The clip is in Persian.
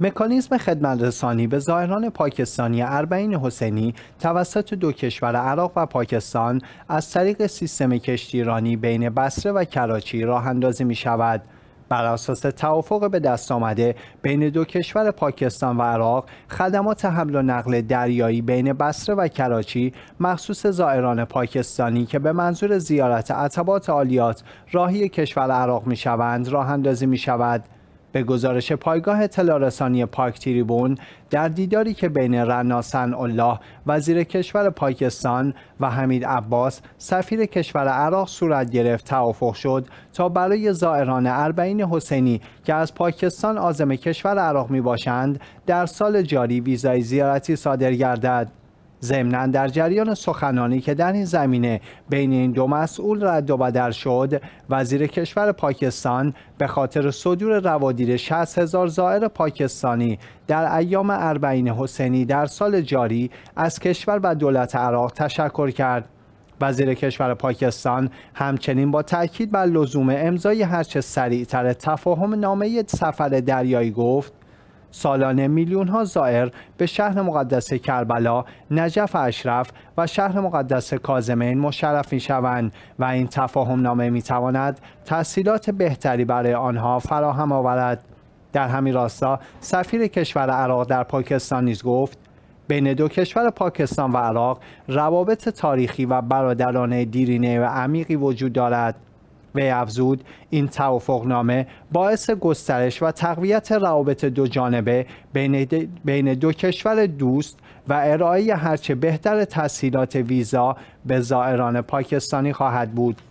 مکانیزم خدمت رسانی به زائران پاکستانی اربعین حسینی توسط دو کشور عراق و پاکستان از طریق سیستم کشتیرانی بین بصره و کراچی راه اندازی می شود. بر اساس توافق به دست آمده بین دو کشور پاکستان و عراق خدمات حمل و نقل دریایی بین بصره و کراچی مخصوص زائران پاکستانی که به منظور زیارت عتبات عالیات راهی کشور عراق می شوند راه اندازی می شود. به گزارش پایگاه تلارسانی پاک تریبون در دیداری که بین رنا الله وزیر کشور پاکستان و حمید عباس سفیر کشور عراق صورت گرفت توافق شد تا برای زائران اربعین حسینی که از پاکستان عازم کشور عراق می باشند در سال جاری ویزای زیارتی صادر گردد ضمنا در جریان سخنانی که در این زمینه بین این دو مسئول رد و بدل شد وزیر کشور پاکستان به خاطر صدور روادیر 60 هزار زائر پاکستانی در ایام اربعین حسینی در سال جاری از کشور و دولت عراق تشکر کرد وزیر کشور پاکستان همچنین با تاکید بر لزوم امضای هرچه سریعتر تفاهم نامه سفر دریایی گفت سالانه میلیون ها زائر به شهر مقدس کربلا، نجف اشرف و شهر مقدس کازمین مشرف می شوند و این تفاهم نامه می تواند تحصیلات بهتری برای آنها فراهم آورد. در همین راستا سفیر کشور عراق در پاکستان نیز گفت بین دو کشور پاکستان و عراق روابط تاریخی و برادرانه دیرینه و عمیقی وجود دارد وی افزود این توافقنامه باعث گسترش و تقویت روابط دو جانبه بین دو کشور دوست و ارائه هرچه بهتر تسهیلات ویزا به زائران پاکستانی خواهد بود